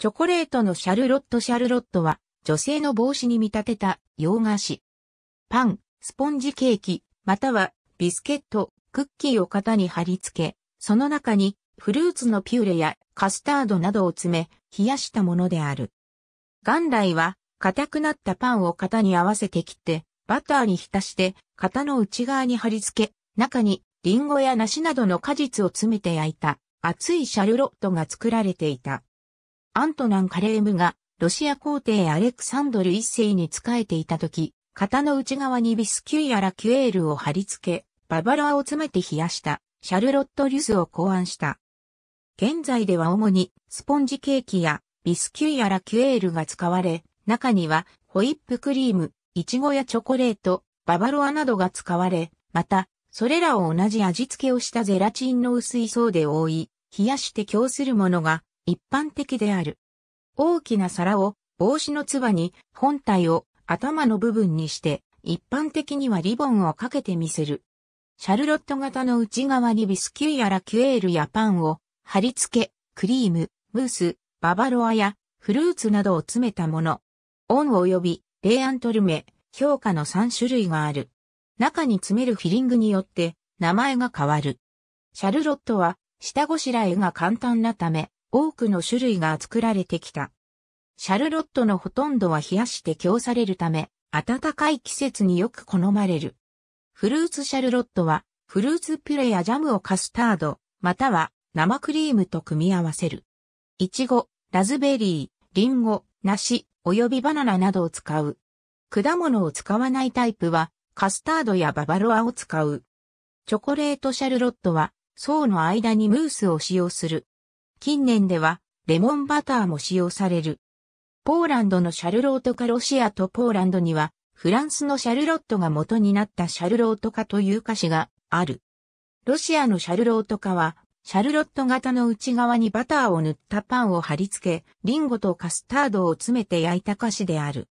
チョコレートのシャルロットシャルロットは、女性の帽子に見立てた洋菓子。パン、スポンジケーキ、またはビスケット、クッキーを型に貼り付け、その中にフルーツのピューレやカスタードなどを詰め、冷やしたものである。元来は、硬くなったパンを型に合わせて切って、バターに浸して、型の内側に貼り付け、中にリンゴや梨などの果実を詰めて焼いた、熱いシャルロットが作られていた。アントナン・カレームが、ロシア皇帝アレクサンドル一世に仕えていた時、型の内側にビスキュイやラキュエールを貼り付け、ババロアを詰めて冷やした、シャルロット・リュスを考案した。現在では主に、スポンジケーキや、ビスキュイやラキュエールが使われ、中には、ホイップクリーム、イチゴやチョコレート、ババロアなどが使われ、また、それらを同じ味付けをしたゼラチンの薄い層で覆い、冷やして供するものが一般的である。大きな皿を帽子のつばに本体を頭の部分にして一般的にはリボンをかけてみせる。シャルロット型の内側にビスキュイやラキュエールやパンを貼り付け、クリーム、ムース、ババロアやフルーツなどを詰めたもの。オン及びレイアントルメ、評価の3種類がある。中に詰めるフィリングによって名前が変わる。シャルロットは下ごしらえが簡単なため、多くの種類が作られてきた。シャルロットのほとんどは冷やして供されるため、暖かい季節によく好まれる。フルーツシャルロットは、フルーツピュレやジャムをカスタード、または生クリームと組み合わせる。いちご、ラズベリー、リンゴ、梨、およびバナナなどを使う。果物を使わないタイプは、カスタードやババロアを使う。チョコレートシャルロットは、層の間にムースを使用する。近年ではレモンバターも使用される。ポーランドのシャルロートか、ロシアとポーランドにはフランスのシャルロットが元になったシャルロートかという菓子がある。ロシアのシャルロートかはシャルロット型の内側にバターを塗ったパンを貼り付け、リンゴとカスタードを詰めて焼いた菓子である。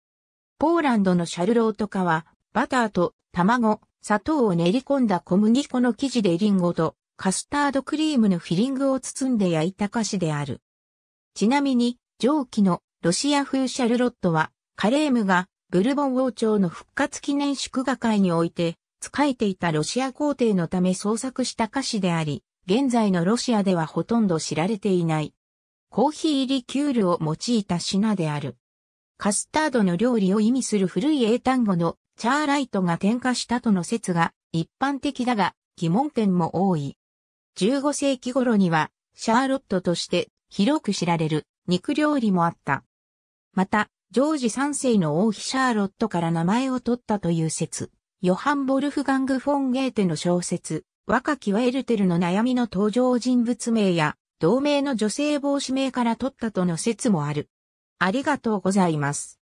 ポーランドのシャルロートかは、バターと卵、砂糖を練り込んだ小麦粉の生地でリンゴとカスタードクリームのフィリングを包んで焼いた菓子である。ちなみに、上記のロシア風シャルロットは、カレームがブルボン王朝の復活記念祝賀会において、使えていたロシア皇帝のため創作した菓子であり、現在のロシアではほとんど知られていない。コーヒーリキュールを用いた品である。カスタードの料理を意味する古い英単語のチャーライトが添加したとの説が一般的だが疑問点も多い。15世紀頃には、シャーロットとして広く知られる肉料理もあった。また、ジョージ3世の王妃シャーロットから名前を取ったという説、ヨハン・ボルフガング・フォン・ゲーテの小説、若きはエルテルの悩みの登場人物名や、同名の女性帽子名から取ったとの説もある。ありがとうございます。